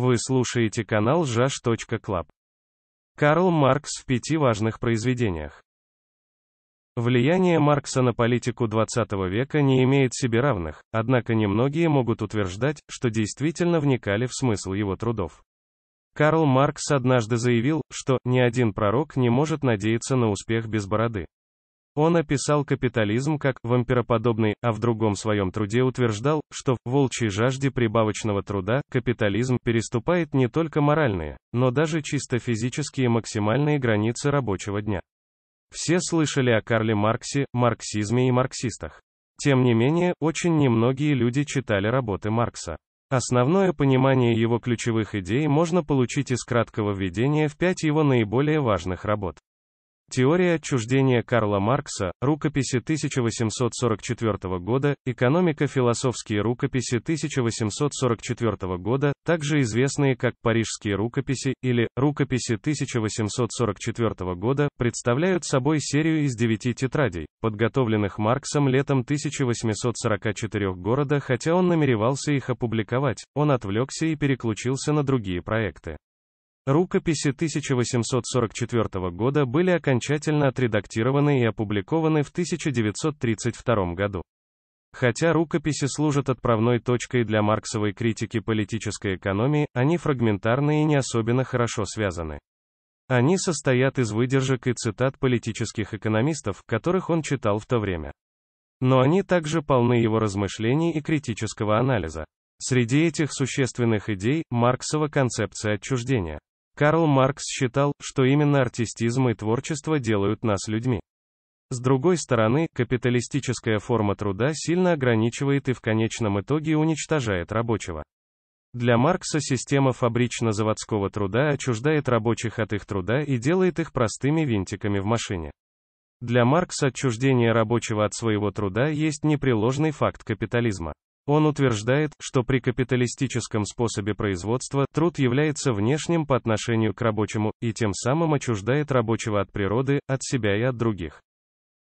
Вы слушаете канал jash.club. Карл Маркс в пяти важных произведениях. Влияние Маркса на политику XX века не имеет себе равных, однако немногие могут утверждать, что действительно вникали в смысл его трудов. Карл Маркс однажды заявил, что «ни один пророк не может надеяться на успех без бороды». Он описал капитализм как «вампироподобный», а в другом своем труде утверждал, что в «волчьей жажде прибавочного труда» капитализм переступает не только моральные, но даже чисто физические максимальные границы рабочего дня. Все слышали о Карле Марксе, марксизме и марксистах. Тем не менее, очень немногие люди читали работы Маркса. Основное понимание его ключевых идей можно получить из краткого введения в пять его наиболее важных работ. Теория отчуждения Карла Маркса, рукописи 1844 года, Экономика философские рукописи 1844 года, также известные как парижские рукописи или рукописи 1844 года, представляют собой серию из девяти тетрадей, подготовленных Марксом летом 1844 года, хотя он намеревался их опубликовать, он отвлекся и переключился на другие проекты. Рукописи 1844 года были окончательно отредактированы и опубликованы в 1932 году. Хотя рукописи служат отправной точкой для марксовой критики политической экономии, они фрагментарны и не особенно хорошо связаны. Они состоят из выдержек и цитат политических экономистов, которых он читал в то время. Но они также полны его размышлений и критического анализа. Среди этих существенных идей – Марксова концепция отчуждения. Карл Маркс считал, что именно артистизм и творчество делают нас людьми. С другой стороны, капиталистическая форма труда сильно ограничивает и в конечном итоге уничтожает рабочего. Для Маркса система фабрично-заводского труда отчуждает рабочих от их труда и делает их простыми винтиками в машине. Для Маркса отчуждение рабочего от своего труда есть непреложный факт капитализма. Он утверждает, что при капиталистическом способе производства труд является внешним по отношению к рабочему, и тем самым отчуждает рабочего от природы, от себя и от других.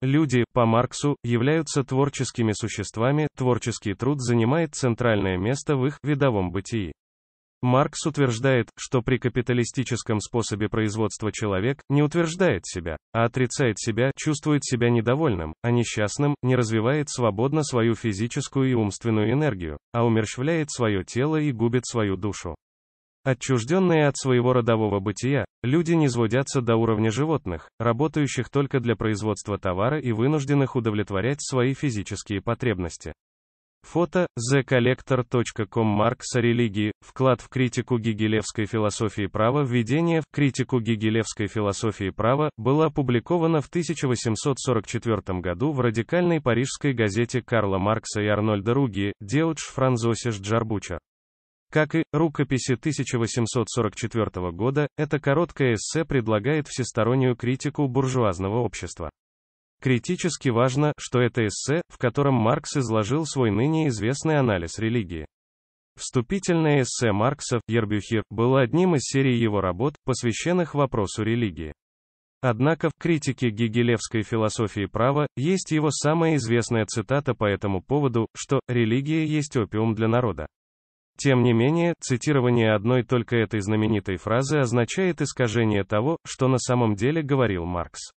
Люди, по Марксу, являются творческими существами, творческий труд занимает центральное место в их видовом бытии. Маркс утверждает, что при капиталистическом способе производства человек не утверждает себя, а отрицает себя, чувствует себя недовольным, а несчастным, не развивает свободно свою физическую и умственную энергию, а умерщвляет свое тело и губит свою душу. Отчужденные от своего родового бытия, люди низводятся до уровня животных, работающих только для производства товара и вынужденных удовлетворять свои физические потребности. Фото thecollector.com Маркса религии, вклад в критику гегелевской философии права Введение в критику гегелевской философии права было опубликовано в 1844 году в радикальной парижской газете Карла Маркса и Арнольда Руги «Деудж Франзосиш Джарбуча». Как и рукописи 1844 года, это короткое эссе предлагает всестороннюю критику буржуазного общества. Критически важно, что это эссе, в котором Маркс изложил свой ныне известный анализ религии. Вступительное эссе Маркса «Ербюхер» было одним из серий его работ, посвященных вопросу религии. Однако, в критике гегелевской философии права, есть его самая известная цитата по этому поводу, что «религия есть опиум для народа». Тем не менее, цитирование одной только этой знаменитой фразы означает искажение того, что на самом деле говорил Маркс.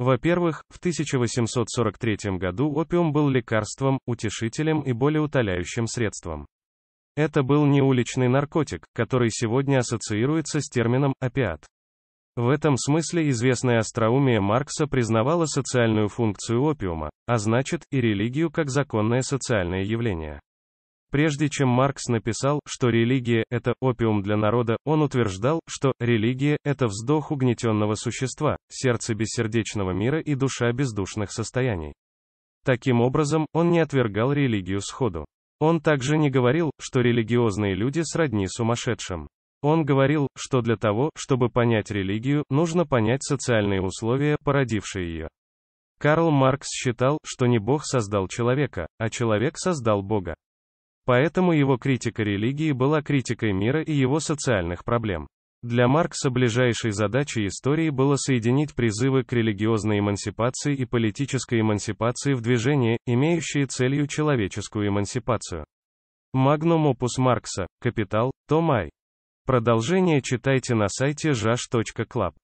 Во-первых, в 1843 году опиум был лекарством, утешителем и болеутоляющим средством. Это был не уличный наркотик, который сегодня ассоциируется с термином «опиат». В этом смысле известная остроумие Маркса признавала социальную функцию опиума, а значит, и религию как законное социальное явление. Прежде чем Маркс написал, что религия – это опиум для народа, он утверждал, что религия – это вздох угнетенного существа, сердце бессердечного мира и душа бездушных состояний. Таким образом, он не отвергал религию сходу. Он также не говорил, что религиозные люди сродни сумасшедшим. Он говорил, что для того, чтобы понять религию, нужно понять социальные условия, породившие ее. Карл Маркс считал, что не Бог создал человека, а человек создал Бога. Поэтому его критика религии была критикой мира и его социальных проблем. Для Маркса ближайшей задачей истории было соединить призывы к религиозной эмансипации и политической эмансипации в движение, имеющие целью человеческую эмансипацию. Магнум опус Маркса, Капитал, Томай. Продолжение читайте на сайте жаш.клаб.